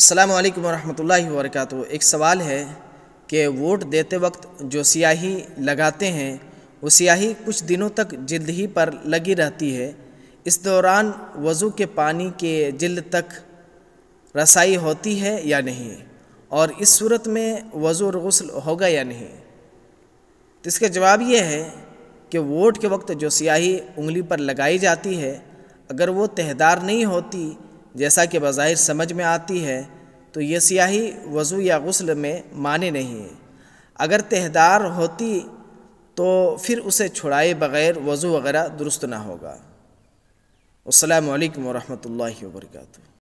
अल्लाम वरहमल वरक एक सवाल है कि वोट देते वक्त जो स्याही लगाते हैं वो स्याही कुछ दिनों तक जल्द ही पर लगी रहती है इस दौरान वज़ू के पानी के जल्द तक रसाई होती है या नहीं और इस सूरत में वज़ू और गसल होगा या नहीं तो इसका जवाब यह है कि वोट के वक्त जो स्याही उंगली पर लगाई जाती है अगर वो तहदार नहीं होती जैसा कि बाहिर समझ में आती है तो यह स्याही वज़ू या गसल में माने नहीं है अगर तहदार होती तो फिर उसे छुड़ाए बग़ैर वज़ू वगैरह दुरुस्त ना होगा अल्लाम वरहमल वर्का